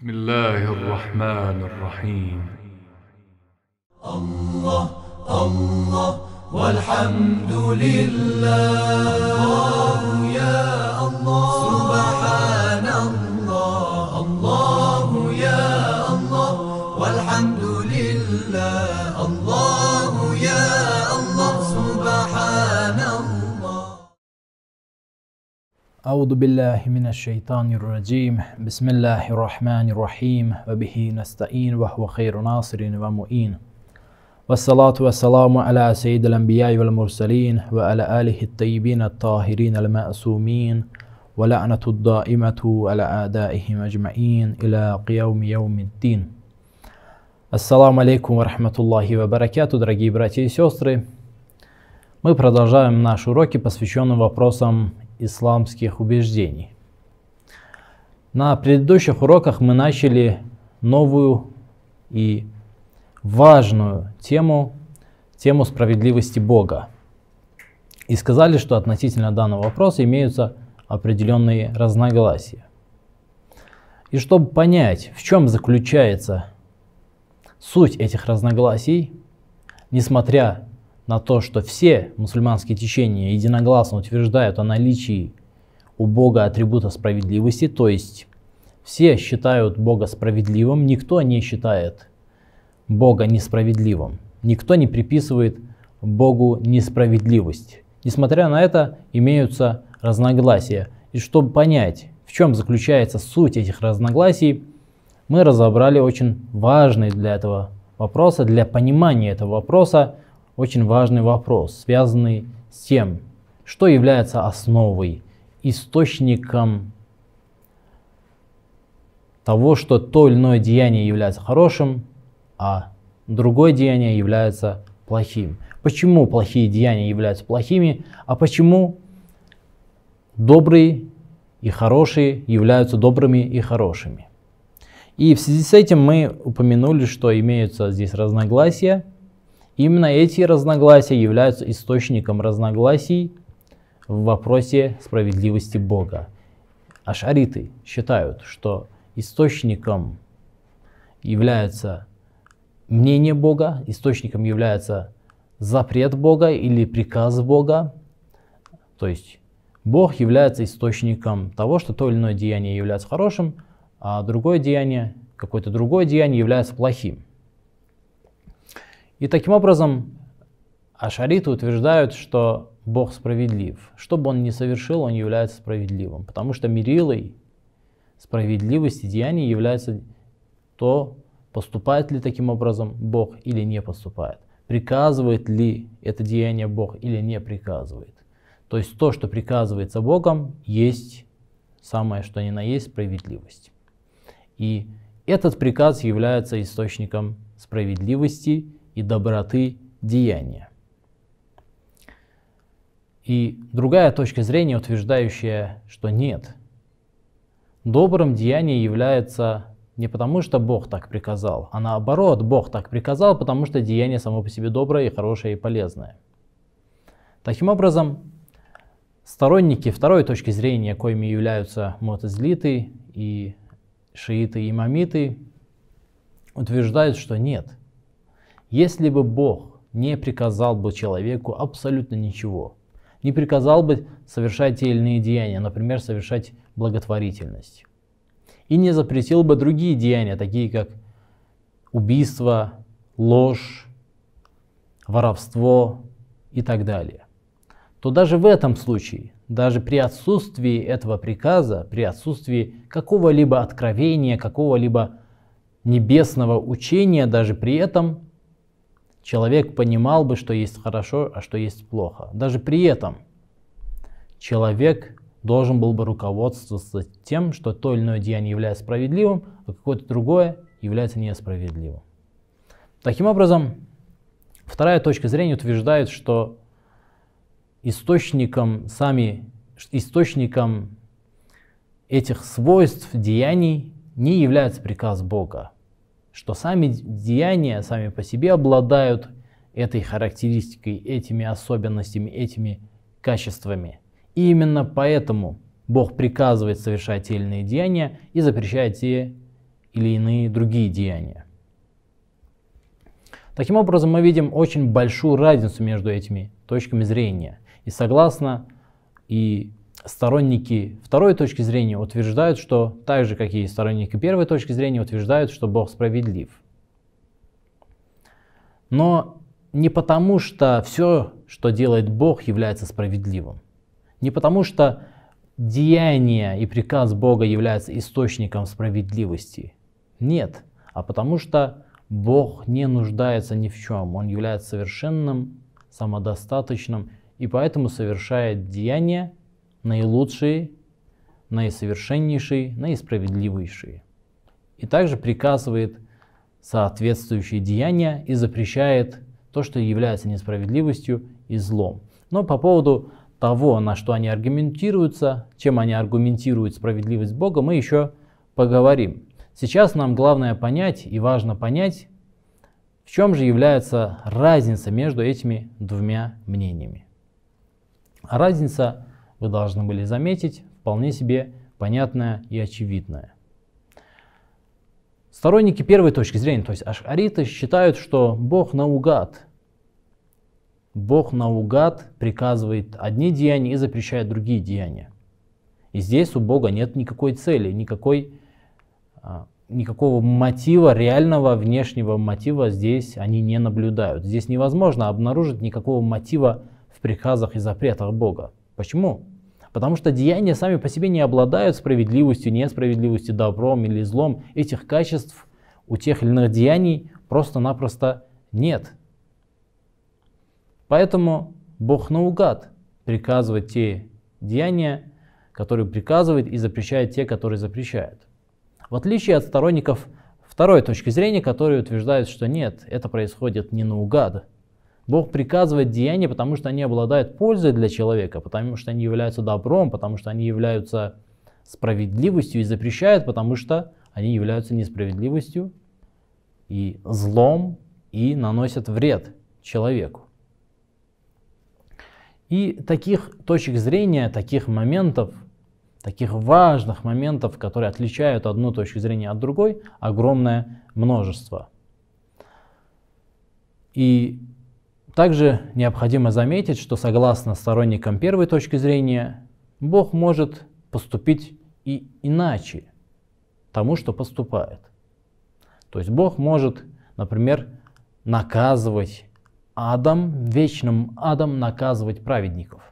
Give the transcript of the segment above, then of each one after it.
بسم الله الرحمن الرحيم الله الله والحمد لله الله يا أعوذ بالله من الشيطان الرجيم بسم الله الرحمن الرحيم وبه نستعين وهو خير ناصر ومؤين والصلاة والسلام على سيد الأنبياء والمرسلين وعلى آله الطيبين الطاهرين المأسومين ولعنة الدائمة على أعدائهم أجمعين إلى قيام يوم الدين السلام عليكم ورحمة الله وبركاته дорогие братья и сестры Мы продолжаем наши уроки, посвященные вопросам исламских убеждений. На предыдущих уроках мы начали новую и важную тему, тему справедливости Бога. И сказали, что относительно данного вопроса имеются определенные разногласия. И чтобы понять, в чем заключается суть этих разногласий, несмотря на то, что все мусульманские течения единогласно утверждают о наличии у Бога атрибута справедливости, то есть все считают Бога справедливым, никто не считает Бога несправедливым, никто не приписывает Богу несправедливость. Несмотря на это, имеются разногласия. И чтобы понять, в чем заключается суть этих разногласий, мы разобрали очень важный для этого вопроса, для понимания этого вопроса, очень важный вопрос, связанный с тем, что является основой, источником того, что то или иное деяние является хорошим, а другое деяние является плохим. Почему плохие деяния являются плохими, а почему добрые и хорошие являются добрыми и хорошими. И в связи с этим мы упомянули, что имеются здесь разногласия – Именно эти разногласия являются источником разногласий в вопросе справедливости Бога. Ашариты считают, что источником является мнение Бога, источником является запрет Бога или приказ Бога. То есть Бог является источником того, что то или иное деяние является хорошим, а другое деяние, какое-то другое деяние является плохим. И таким образом ашариты утверждают, что Бог справедлив. Что бы он ни совершил, он является справедливым, потому что мерилой справедливости деяний является то, поступает ли таким образом Бог или не поступает, приказывает ли это деяние Бог или не приказывает. То есть то, что приказывается Богом, есть самое, что ни на есть справедливость. И этот приказ является источником справедливости и доброты деяния. И другая точка зрения, утверждающая, что нет. Добрым деяние является не потому, что Бог так приказал, а наоборот, Бог так приказал, потому что деяние само по себе доброе и хорошее и полезное. Таким образом, сторонники второй точки зрения, коими являются мутазлиты и шииты и мамиты, утверждают, что нет – если бы Бог не приказал бы человеку абсолютно ничего, не приказал бы совершать те или иные деяния, например, совершать благотворительность, и не запретил бы другие деяния, такие как убийство, ложь, воровство и так далее, то даже в этом случае, даже при отсутствии этого приказа, при отсутствии какого-либо откровения, какого-либо небесного учения, даже при этом человек понимал бы, что есть хорошо, а что есть плохо. Даже при этом человек должен был бы руководствоваться тем, что то или иное деяние является справедливым, а какое-то другое является несправедливым. Таким образом, вторая точка зрения утверждает, что источником сами источником этих свойств деяний не является приказ Бога, что сами деяния сами по себе обладают этой характеристикой, этими особенностями, этими качествами. И именно поэтому Бог приказывает совершать те или иные деяния и запрещает те или иные другие деяния. Таким образом, мы видим очень большую разницу между этими точками зрения. И согласно и сторонники второй точки зрения утверждают, что так же, как и сторонники первой точки зрения, утверждают, что Бог справедлив. Но не потому, что все, что делает Бог, является справедливым. Не потому, что деяние и приказ Бога являются источником справедливости. Нет, а потому что Бог не нуждается ни в чем. Он является совершенным, самодостаточным и поэтому совершает деяния, наилучшие, наисовершеннейшие, наисправедливейшие. И также приказывает соответствующие деяния и запрещает то, что является несправедливостью и злом. Но по поводу того, на что они аргументируются, чем они аргументируют справедливость Бога, мы еще поговорим. Сейчас нам главное понять и важно понять, в чем же является разница между этими двумя мнениями. Разница вы должны были заметить, вполне себе понятное и очевидное. Сторонники первой точки зрения, то есть ашариты, считают, что Бог наугад. Бог наугад приказывает одни деяния и запрещает другие деяния. И здесь у Бога нет никакой цели, никакой, а, никакого мотива, реального внешнего мотива здесь они не наблюдают. Здесь невозможно обнаружить никакого мотива в приказах и запретах Бога. Почему? Потому что деяния сами по себе не обладают справедливостью, несправедливостью, добром или злом. Этих качеств у тех или иных деяний просто-напросто нет. Поэтому Бог наугад приказывает те деяния, которые приказывает, и запрещает те, которые запрещают. В отличие от сторонников второй точки зрения, которые утверждают, что нет, это происходит не наугад, Бог приказывает деяния, потому что они обладают пользой для человека, потому что они являются добром, потому что они являются справедливостью и запрещает, потому что они являются несправедливостью и злом и наносят вред человеку. И таких точек зрения, таких моментов, таких важных моментов, которые отличают одну точку зрения от другой, огромное множество. И также необходимо заметить, что согласно сторонникам первой точки зрения, Бог может поступить и иначе тому, что поступает. То есть Бог может, например, наказывать Адам вечным Адам наказывать праведников.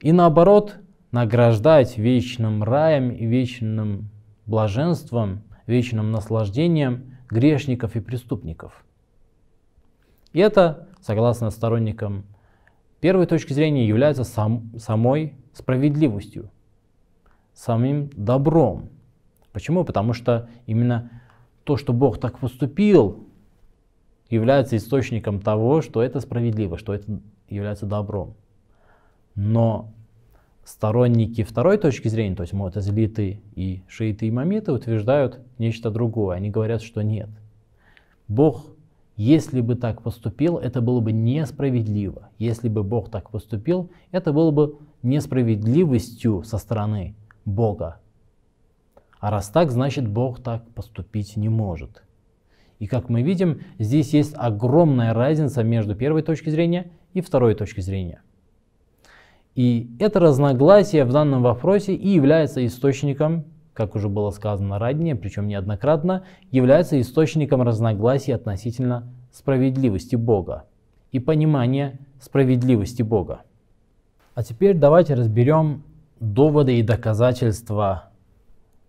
И наоборот, награждать вечным раем и вечным блаженством, вечным наслаждением грешников и преступников – и это, согласно сторонникам первой точки зрения, является сам, самой справедливостью, самим добром. Почему? Потому что именно то, что Бог так поступил, является источником того, что это справедливо, что это является добром. Но сторонники второй точки зрения, то есть муатазилиты и шииты и мамиты, утверждают нечто другое. Они говорят, что нет. Бог если бы так поступил, это было бы несправедливо. Если бы Бог так поступил, это было бы несправедливостью со стороны Бога. А раз так, значит Бог так поступить не может. И как мы видим, здесь есть огромная разница между первой точки зрения и второй точки зрения. И это разногласие в данном вопросе и является источником как уже было сказано ранее, причем неоднократно, является источником разногласий относительно справедливости Бога и понимания справедливости Бога. А теперь давайте разберем доводы и доказательства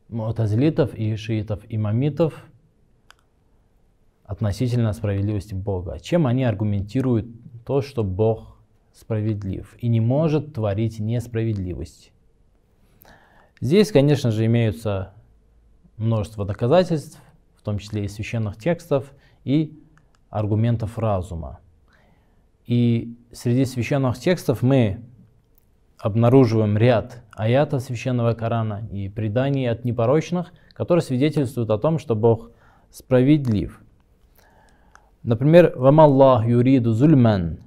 мутазилитов и шиитов и мамитов относительно справедливости Бога. Чем они аргументируют то, что Бог справедлив и не может творить несправедливость? Здесь, конечно же, имеются множество доказательств, в том числе и священных текстов, и аргументов разума. И среди священных текстов мы обнаруживаем ряд аятов священного Корана и преданий от непорочных, которые свидетельствуют о том, что Бог справедлив. Например, вам Аллах юриду зульман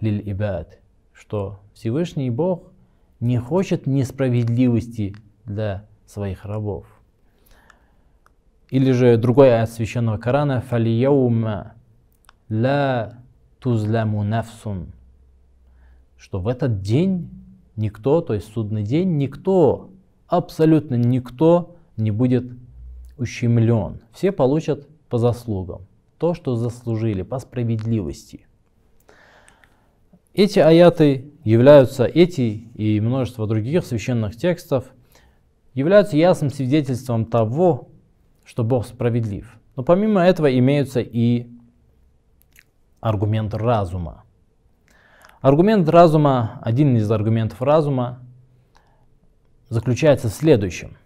лиль ибад», что Всевышний Бог не хочет несправедливости для своих рабов. Или же другой от священного Корана «Фалияума ла тузламу нафсун» что в этот день никто, то есть судный день, никто, абсолютно никто не будет ущемлен. Все получат по заслугам то, что заслужили, по справедливости. Эти аяты являются, эти и множество других священных текстов, являются ясным свидетельством того, что Бог справедлив. Но помимо этого имеются и аргумент разума. Аргумент разума, один из аргументов разума заключается в следующем.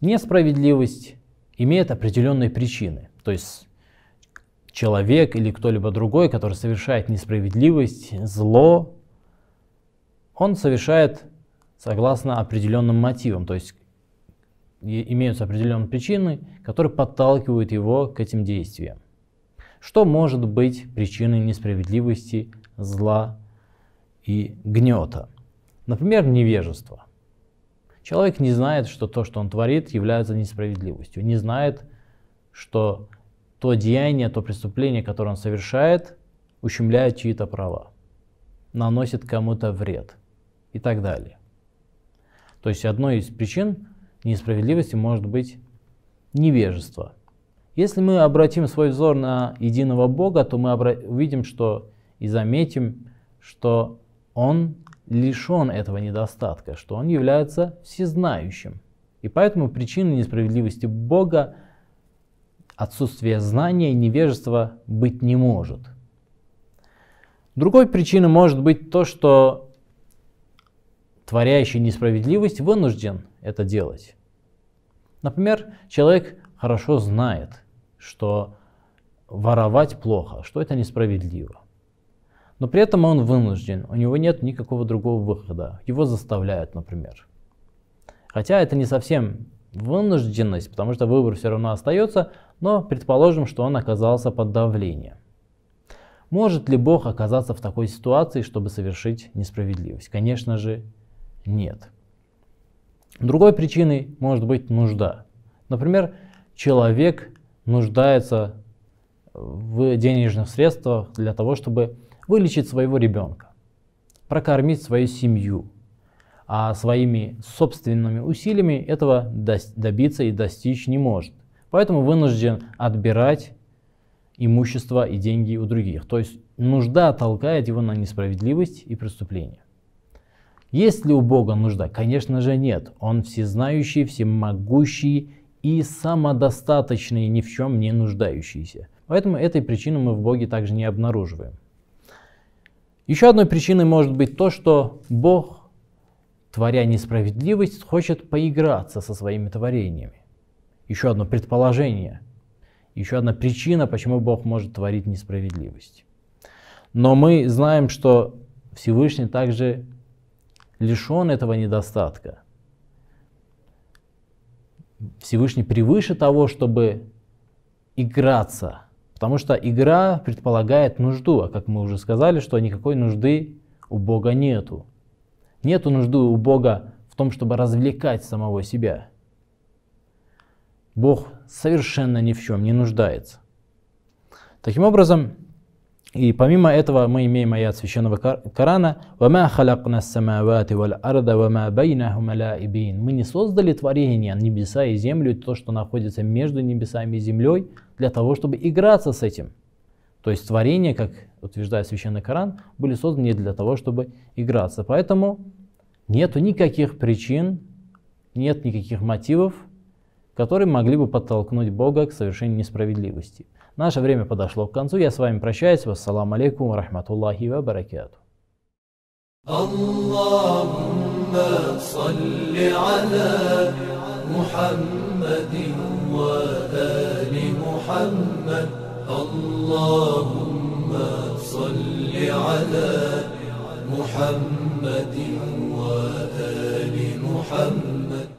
Несправедливость имеет определенные причины. То есть человек или кто-либо другой, который совершает несправедливость, зло, он совершает согласно определенным мотивам, то есть имеются определенные причины, которые подталкивают его к этим действиям. Что может быть причиной несправедливости, зла и гнета? Например, невежество. Человек не знает, что то, что он творит, является несправедливостью, не знает, что то деяние, то преступление, которое он совершает, ущемляет чьи-то права, наносит кому-то вред и так далее. То есть одной из причин несправедливости может быть невежество. Если мы обратим свой взор на единого Бога, то мы увидим, что и заметим, что Он лишен этого недостатка, что Он является всезнающим. И поэтому причины несправедливости Бога – Отсутствие знания невежества быть не может. Другой причиной может быть то, что творящий несправедливость вынужден это делать. Например, человек хорошо знает, что воровать плохо, что это несправедливо. Но при этом он вынужден, у него нет никакого другого выхода, его заставляют, например. Хотя это не совсем вынужденность, потому что выбор все равно остается, но предположим, что он оказался под давлением. Может ли Бог оказаться в такой ситуации, чтобы совершить несправедливость? Конечно же, нет. Другой причиной может быть нужда. Например, человек нуждается в денежных средствах для того, чтобы вылечить своего ребенка, прокормить свою семью, а своими собственными усилиями этого добиться и достичь не может. Поэтому вынужден отбирать имущество и деньги у других. То есть нужда толкает его на несправедливость и преступление. Есть ли у Бога нужда? Конечно же нет. Он всезнающий, всемогущий и самодостаточный, ни в чем не нуждающийся. Поэтому этой причины мы в Боге также не обнаруживаем. Еще одной причиной может быть то, что Бог, творя несправедливость, хочет поиграться со своими творениями еще одно предположение, еще одна причина, почему Бог может творить несправедливость. Но мы знаем, что Всевышний также лишен этого недостатка. Всевышний превыше того, чтобы играться. Потому что игра предполагает нужду, а как мы уже сказали, что никакой нужды у Бога нету. Нету нужды у Бога в том, чтобы развлекать самого себя – Бог совершенно ни в чем не нуждается. Таким образом, и помимо этого мы имеем аят Священного Корана «Вама халакна самавати валь арда вама байнахума лаибин». Мы не создали творения, небеса и землю, то, что находится между небесами и землей, для того, чтобы играться с этим. То есть творения, как утверждает Священный Коран, были созданы не для того, чтобы играться. Поэтому нет никаких причин, нет никаких мотивов которые могли бы подтолкнуть Бога к совершению несправедливости. Наше время подошло к концу. Я с вами прощаюсь. Вассаламу алейкум рахматуллахи ва баракату. اللهم صل على محمد وآل محمد